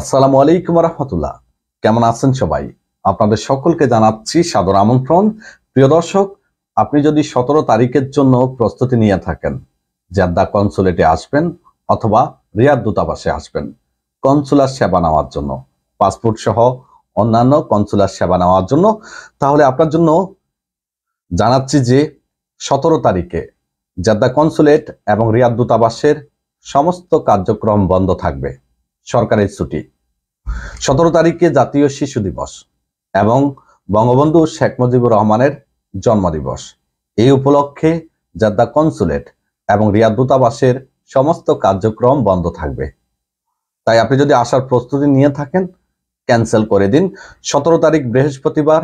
আসসালামু আলাইকুম রহমতুল্লাহ কেমন আছেন সবাই আপনাদের সকলকে জানাচ্ছি সাদর আমন্ত্রণ প্রিয় দর্শক আপনি যদি সতেরো তারিখের জন্য প্রস্তুতি নিয়ে থাকেন জাদ্দা কনসুলেটে আসবেন অথবা রিয়াদ দূতাবাসে আসবেন কনসুলার সেবা নেওয়ার জন্য পাসপোর্ট সহ অন্যান্য কনসুলার সেবা নেওয়ার জন্য তাহলে আপনার জন্য জানাচ্ছি যে সতেরো তারিখে জাদ্দা কনসুলেট এবং রিয়াদ দূতাবাসের সমস্ত কার্যক্রম বন্ধ থাকবে সরকারের ছুটি সতেরো তারিখে জাতীয় শিশু দিবস এবং বঙ্গবন্ধু শেখ মুজিবুর রহমানের জন্মদিবস এই উপলক্ষে জাদ্দা কনসুলেট এবং রিয়াদ দূতাবাসের সমস্ত কার্যক্রম বন্ধ থাকবে তাই আপনি যদি আসার প্রস্তুতি নিয়ে থাকেন ক্যান্সেল করে দিন সতেরো তারিখ বৃহস্পতিবার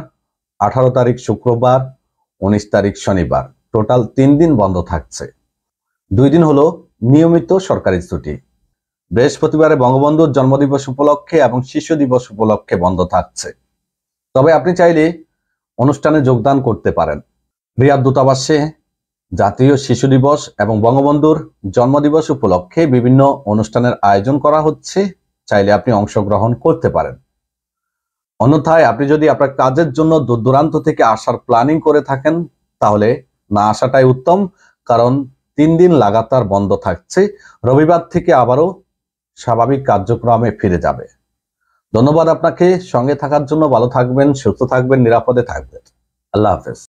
আঠারো তারিখ শুক্রবার উনিশ তারিখ শনিবার টোটাল তিন দিন বন্ধ থাকছে দুই দিন হলো নিয়মিত সরকারি ছুটি বৃহস্পতিবারে বঙ্গবন্ধুর জন্মদিবস উপলক্ষে এবং শিশু দিবস উপলক্ষে বন্ধ থাকছে তবে আপনি চাইলে অনুষ্ঠানে যোগদান করতে পারেন রিয়াদ দূতাবাসে জাতীয় শিশু দিবস এবং বঙ্গবন্ধুর জন্মদিবস উপলক্ষে বিভিন্ন অনুষ্ঠানের আয়োজন করা হচ্ছে চাইলে আপনি অংশগ্রহণ করতে পারেন অন্যথায় আপনি যদি আপনার কাজের জন্য দূর দূরান্ত থেকে আসার প্ল্যানিং করে থাকেন তাহলে না আসাটাই উত্তম কারণ তিন দিন লাগাতার বন্ধ থাকছে রবিবার থেকে আবারও স্বাভাবিক কার্যক্রমে ফিরে যাবে ধন্যবাদ আপনাকে সঙ্গে থাকার জন্য ভালো থাকবেন সুস্থ থাকবেন নিরাপদে থাকবেন আল্লাহ হাফেজ